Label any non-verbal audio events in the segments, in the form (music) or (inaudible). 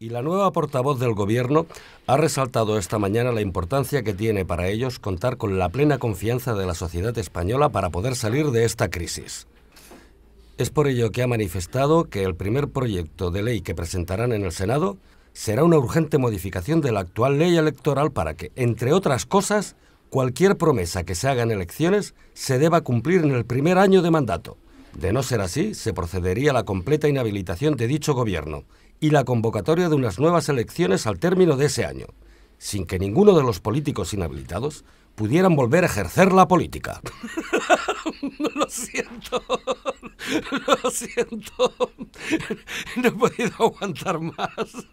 Y la nueva portavoz del Gobierno ha resaltado esta mañana la importancia que tiene para ellos contar con la plena confianza de la sociedad española para poder salir de esta crisis. Es por ello que ha manifestado que el primer proyecto de ley que presentarán en el Senado será una urgente modificación de la actual ley electoral para que, entre otras cosas, cualquier promesa que se haga en elecciones se deba cumplir en el primer año de mandato. De no ser así, se procedería a la completa inhabilitación de dicho gobierno y la convocatoria de unas nuevas elecciones al término de ese año, sin que ninguno de los políticos inhabilitados pudieran volver a ejercer la política. (laughs) lo siento, lo siento, no he podido aguantar más.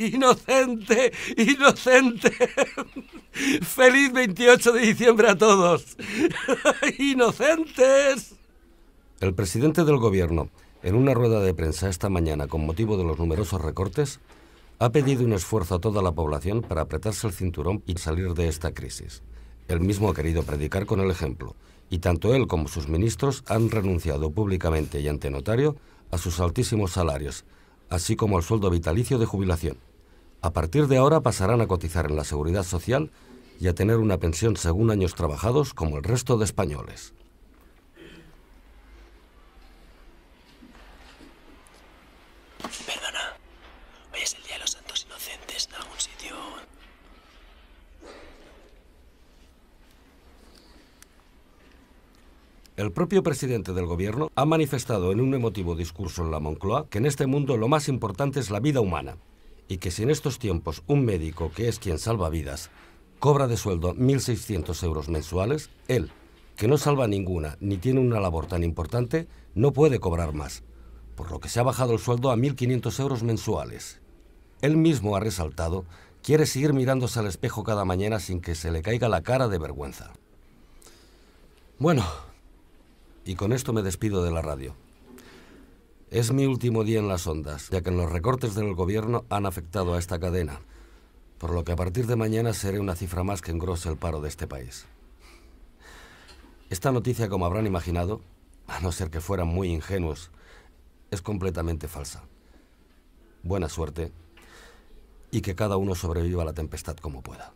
Inocente, inocente. Feliz 28 de diciembre a todos. Inocentes. El presidente del gobierno en una rueda de prensa esta mañana con motivo de los numerosos recortes, ha pedido un esfuerzo a toda la población para apretarse el cinturón y salir de esta crisis. Él mismo ha querido predicar con el ejemplo, y tanto él como sus ministros han renunciado públicamente y ante notario a sus altísimos salarios, así como al sueldo vitalicio de jubilación. A partir de ahora pasarán a cotizar en la seguridad social y a tener una pensión según años trabajados como el resto de españoles. El propio presidente del gobierno ha manifestado en un emotivo discurso en la Moncloa que en este mundo lo más importante es la vida humana y que si en estos tiempos un médico, que es quien salva vidas, cobra de sueldo 1.600 euros mensuales, él, que no salva ninguna ni tiene una labor tan importante, no puede cobrar más, por lo que se ha bajado el sueldo a 1.500 euros mensuales. Él mismo ha resaltado, quiere seguir mirándose al espejo cada mañana sin que se le caiga la cara de vergüenza. Bueno, y con esto me despido de la radio. Es mi último día en las ondas, ya que los recortes del gobierno han afectado a esta cadena, por lo que a partir de mañana seré una cifra más que engrose el paro de este país. Esta noticia, como habrán imaginado, a no ser que fueran muy ingenuos, es completamente falsa. Buena suerte y que cada uno sobreviva a la tempestad como pueda.